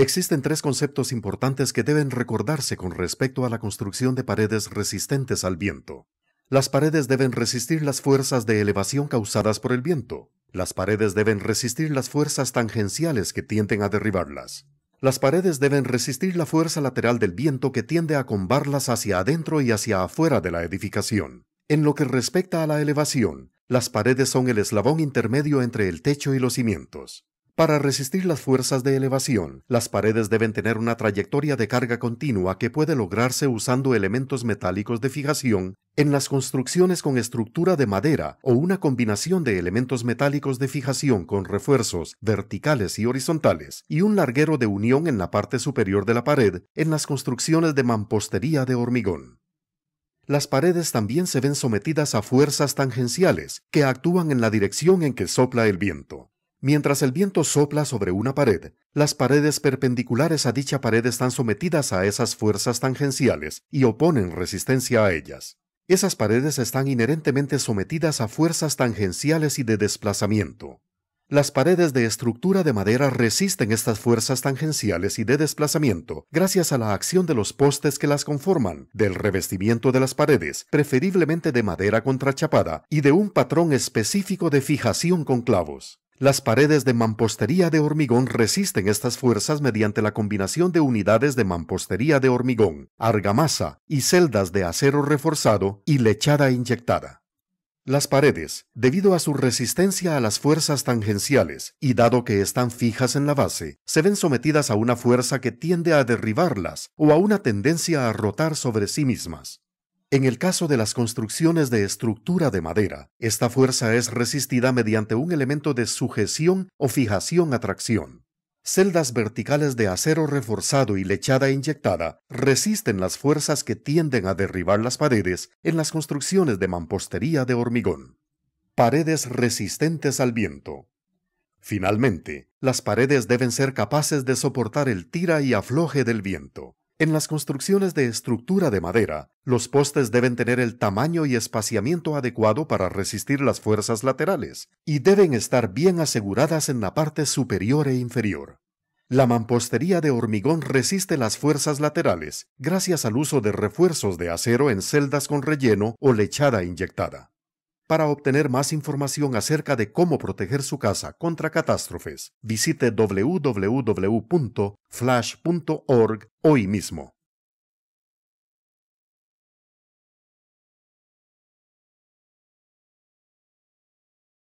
Existen tres conceptos importantes que deben recordarse con respecto a la construcción de paredes resistentes al viento. Las paredes deben resistir las fuerzas de elevación causadas por el viento. Las paredes deben resistir las fuerzas tangenciales que tienden a derribarlas. Las paredes deben resistir la fuerza lateral del viento que tiende a combarlas hacia adentro y hacia afuera de la edificación. En lo que respecta a la elevación, las paredes son el eslabón intermedio entre el techo y los cimientos. Para resistir las fuerzas de elevación, las paredes deben tener una trayectoria de carga continua que puede lograrse usando elementos metálicos de fijación en las construcciones con estructura de madera o una combinación de elementos metálicos de fijación con refuerzos verticales y horizontales y un larguero de unión en la parte superior de la pared en las construcciones de mampostería de hormigón las paredes también se ven sometidas a fuerzas tangenciales que actúan en la dirección en que sopla el viento. Mientras el viento sopla sobre una pared, las paredes perpendiculares a dicha pared están sometidas a esas fuerzas tangenciales y oponen resistencia a ellas. Esas paredes están inherentemente sometidas a fuerzas tangenciales y de desplazamiento. Las paredes de estructura de madera resisten estas fuerzas tangenciales y de desplazamiento gracias a la acción de los postes que las conforman, del revestimiento de las paredes, preferiblemente de madera contrachapada, y de un patrón específico de fijación con clavos. Las paredes de mampostería de hormigón resisten estas fuerzas mediante la combinación de unidades de mampostería de hormigón, argamasa y celdas de acero reforzado y lechada inyectada. Las paredes, debido a su resistencia a las fuerzas tangenciales y dado que están fijas en la base, se ven sometidas a una fuerza que tiende a derribarlas o a una tendencia a rotar sobre sí mismas. En el caso de las construcciones de estructura de madera, esta fuerza es resistida mediante un elemento de sujeción o fijación a tracción. Celdas verticales de acero reforzado y lechada inyectada resisten las fuerzas que tienden a derribar las paredes en las construcciones de mampostería de hormigón. Paredes resistentes al viento. Finalmente, las paredes deben ser capaces de soportar el tira y afloje del viento. En las construcciones de estructura de madera, los postes deben tener el tamaño y espaciamiento adecuado para resistir las fuerzas laterales y deben estar bien aseguradas en la parte superior e inferior. La mampostería de hormigón resiste las fuerzas laterales gracias al uso de refuerzos de acero en celdas con relleno o lechada inyectada. Para obtener más información acerca de cómo proteger su casa contra catástrofes, visite www.flash.org hoy mismo.